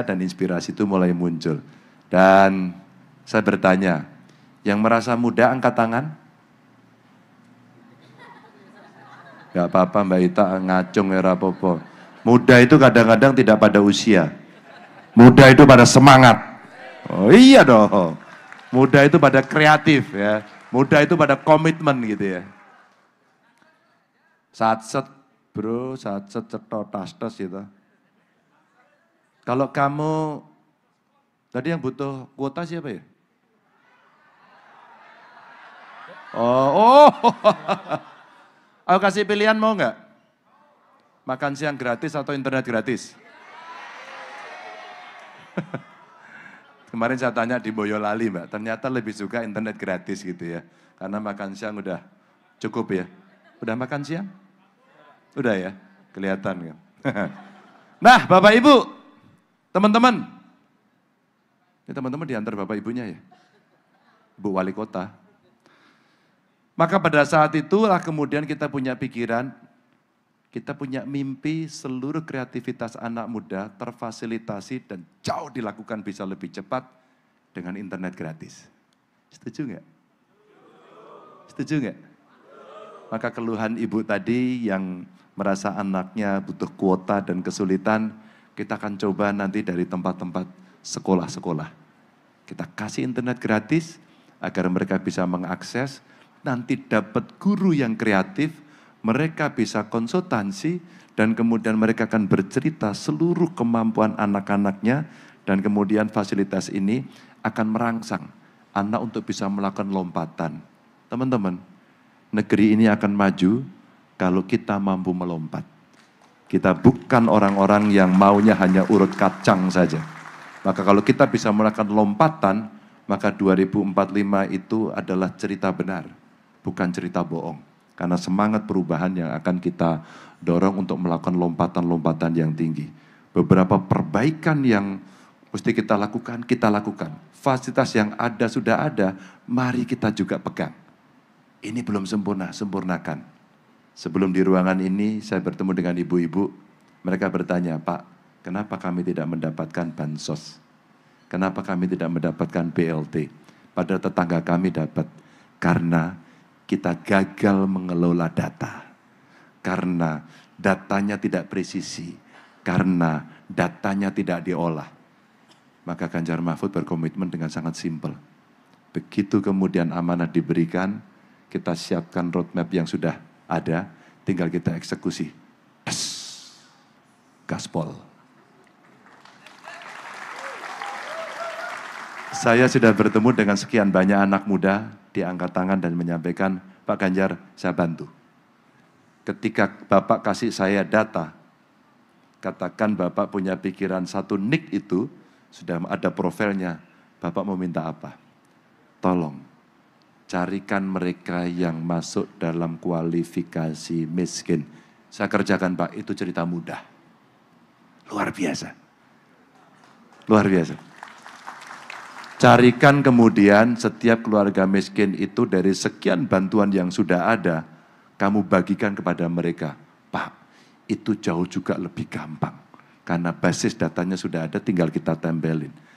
dan inspirasi itu mulai muncul. Dan saya bertanya, yang merasa muda angkat tangan? Gak apa-apa Mbak Ita ngacung ya rapopo. Muda itu kadang-kadang tidak pada usia. Muda itu pada semangat. Oh iya dong. Muda itu pada kreatif ya. Muda itu pada komitmen gitu ya. Saat set bro, satset cetot tas gitu. Kalau kamu tadi yang butuh kuota siapa ya? Oh, oh. Aku kasih pilihan mau nggak? Makan siang gratis atau internet gratis? Kemarin saya tanya di Boyolali mbak, ternyata lebih suka internet gratis gitu ya. Karena makan siang udah cukup ya. Udah makan siang? Udah ya, kelihatan ya. nah Bapak Ibu, Teman-teman, ini teman-teman diantar bapak ibunya ya, bu wali kota. Maka pada saat itulah kemudian kita punya pikiran, kita punya mimpi seluruh kreativitas anak muda terfasilitasi dan jauh dilakukan bisa lebih cepat dengan internet gratis. Setuju nggak? Setuju nggak? Maka keluhan ibu tadi yang merasa anaknya butuh kuota dan kesulitan, kita akan coba nanti dari tempat-tempat sekolah-sekolah. Kita kasih internet gratis agar mereka bisa mengakses, nanti dapat guru yang kreatif, mereka bisa konsultansi, dan kemudian mereka akan bercerita seluruh kemampuan anak-anaknya, dan kemudian fasilitas ini akan merangsang anak untuk bisa melakukan lompatan. Teman-teman, negeri ini akan maju kalau kita mampu melompat. Kita bukan orang-orang yang maunya hanya urut kacang saja. Maka kalau kita bisa melakukan lompatan, maka 2045 itu adalah cerita benar, bukan cerita bohong. Karena semangat perubahan yang akan kita dorong untuk melakukan lompatan-lompatan yang tinggi. Beberapa perbaikan yang mesti kita lakukan, kita lakukan. Fasilitas yang ada sudah ada, mari kita juga pegang. Ini belum sempurna, sempurnakan. Sebelum di ruangan ini saya bertemu dengan ibu-ibu, mereka bertanya, Pak, kenapa kami tidak mendapatkan bansos? Kenapa kami tidak mendapatkan BLT? Padahal tetangga kami dapat. Karena kita gagal mengelola data. Karena datanya tidak presisi. Karena datanya tidak diolah. Maka Ganjar Mahfud berkomitmen dengan sangat simpel. Begitu kemudian amanah diberikan, kita siapkan roadmap yang sudah ada, tinggal kita eksekusi. Yes. Gaspol. Saya sudah bertemu dengan sekian banyak anak muda diangkat tangan dan menyampaikan, Pak Ganjar, saya bantu. Ketika Bapak kasih saya data, katakan Bapak punya pikiran satu nick itu, sudah ada profilnya, Bapak mau minta apa? Tolong, carikan mereka yang masuk dalam kualifikasi miskin. Saya kerjakan Pak, itu cerita mudah. Luar biasa. Luar biasa. Carikan kemudian setiap keluarga miskin itu dari sekian bantuan yang sudah ada, kamu bagikan kepada mereka. Pak, itu jauh juga lebih gampang. Karena basis datanya sudah ada, tinggal kita tempelin.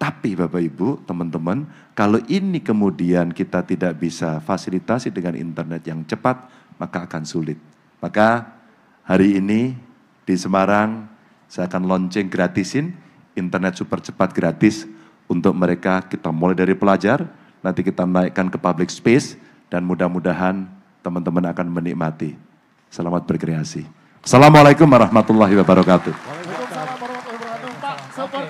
Tapi Bapak Ibu, teman-teman, kalau ini kemudian kita tidak bisa fasilitasi dengan internet yang cepat, maka akan sulit. Maka hari ini di Semarang saya akan launching gratisin internet super cepat gratis untuk mereka. Kita mulai dari pelajar, nanti kita naikkan ke public space dan mudah-mudahan teman-teman akan menikmati. Selamat berkreasi. Assalamualaikum warahmatullahi wabarakatuh.